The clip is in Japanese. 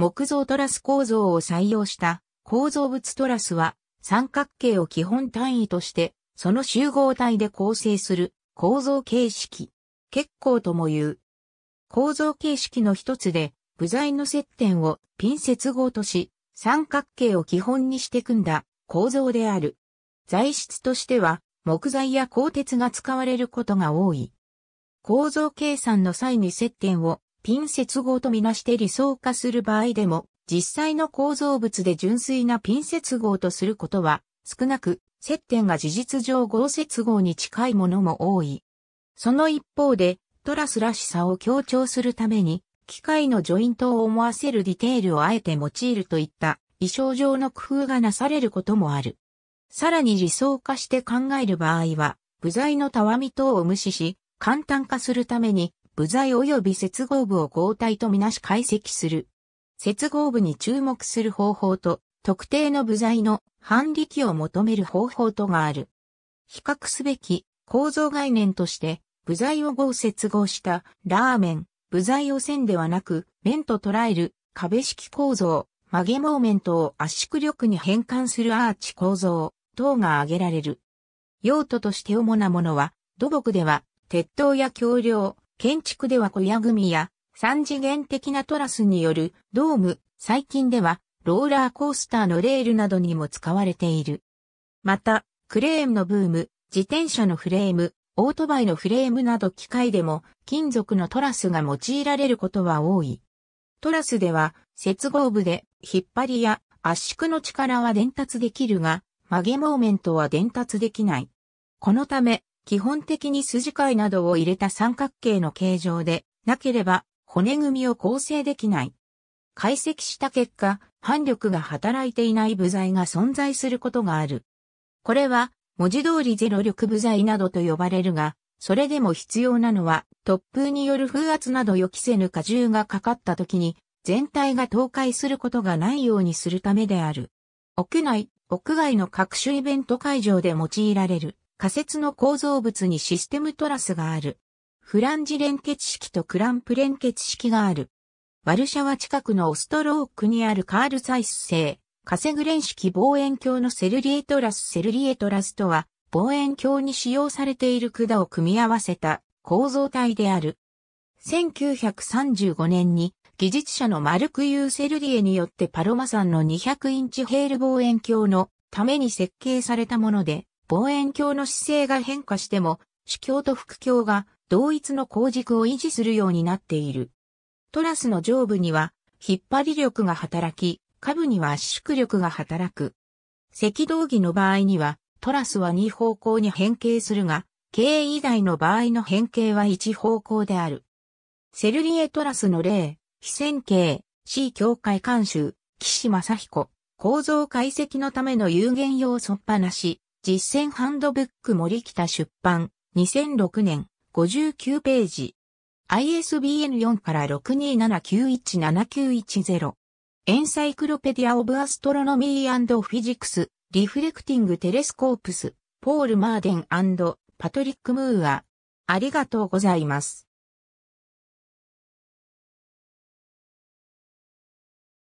木造トラス構造を採用した構造物トラスは三角形を基本単位としてその集合体で構成する構造形式。結構とも言う。構造形式の一つで部材の接点をピン接合とし三角形を基本にして組んだ構造である。材質としては木材や鋼鉄が使われることが多い。構造計算の際に接点をピン接合とみなして理想化する場合でも、実際の構造物で純粋なピン接合とすることは、少なく、接点が事実上合接合に近いものも多い。その一方で、トラスらしさを強調するために、機械のジョイントを思わせるディテールをあえて用いるといった意象上の工夫がなされることもある。さらに理想化して考える場合は、部材のたわみ等を無視し、簡単化するために、部材及び接合部を合体とみなし解析する。接合部に注目する方法と、特定の部材の反力を求める方法とがある。比較すべき構造概念として、部材を合接合したラーメン、部材を線ではなく、面と捉える壁式構造、曲げモーメントを圧縮力に変換するアーチ構造等が挙げられる。用途として主なものは、土木では、鉄塔や橋梁、建築では小屋組や三次元的なトラスによるドーム、最近ではローラーコースターのレールなどにも使われている。また、クレーンのブーム、自転車のフレーム、オートバイのフレームなど機械でも金属のトラスが用いられることは多い。トラスでは接合部で引っ張りや圧縮の力は伝達できるが曲げモーメントは伝達できない。このため基本的に筋交いなどを入れた三角形の形状で、なければ骨組みを構成できない。解析した結果、反力が働いていない部材が存在することがある。これは、文字通りゼロ力部材などと呼ばれるが、それでも必要なのは、突風による風圧など予期せぬ荷重がかかった時に、全体が倒壊することがないようにするためである。屋内、屋外の各種イベント会場で用いられる。仮説の構造物にシステムトラスがある。フランジ連結式とクランプ連結式がある。ワルシャワ近くのオストロークにあるカールサイス製、カセグレン式望遠鏡のセルリエトラスセルリエトラスとは、望遠鏡に使用されている管を組み合わせた構造体である。1935年に技術者のマルク・ユーセルリエによってパロマ山の200インチヘール望遠鏡のために設計されたもので、望遠鏡の姿勢が変化しても、主鏡と副鏡が同一の光軸を維持するようになっている。トラスの上部には、引っ張り力が働き、下部には圧縮力が働く。赤道儀の場合には、トラスは2方向に変形するが、経営以外の場合の変形は1方向である。セルリエトラスの例、非線形、C 協会監修、岸正彦、構造解析のための有限要素っぱなし、実践ハンドブック森北出版、2006年、59ページ。ISBN 4から627917910。エンサイクロペディア・オブ・アストロノミー・フィジクス、リフレクティング・テレスコープス、ポール・マーデンパトリック・ムーア。ありがとうございます。